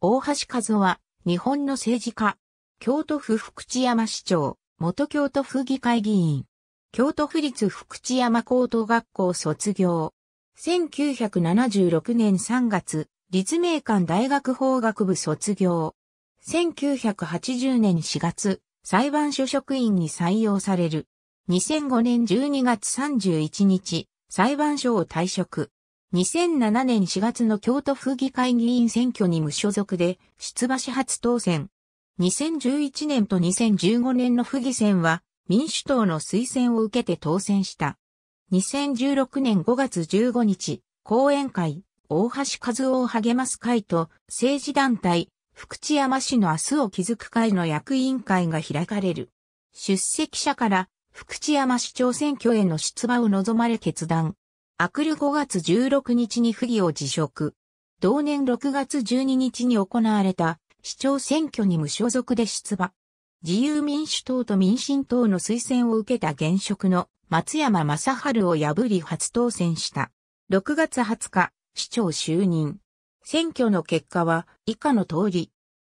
大橋和夫は、日本の政治家、京都府福知山市長、元京都府議会議員、京都府立福知山高等学校卒業。1976年3月、立命館大学法学部卒業。1980年4月、裁判所職員に採用される。2005年12月31日、裁判所を退職。2007年4月の京都府議会議員選挙に無所属で出馬し初当選。2011年と2015年の府議選は民主党の推薦を受けて当選した。2016年5月15日、講演会、大橋和夫を励ます会と政治団体、福知山市の明日を築く会の役員会が開かれる。出席者から福知山市長選挙への出馬を望まれ決断。アクル5月16日に府議を辞職。同年6月12日に行われた市長選挙に無所属で出馬。自由民主党と民進党の推薦を受けた現職の松山正春を破り初当選した。6月20日、市長就任。選挙の結果は以下の通り。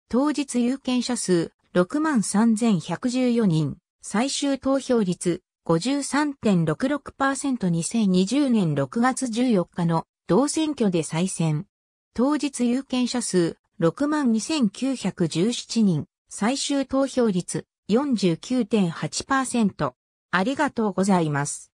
当日有権者数63,114人、最終投票率 53.66%2020 年6月14日の同選挙で再選。当日有権者数62,917人、最終投票率49.8%。ありがとうございます。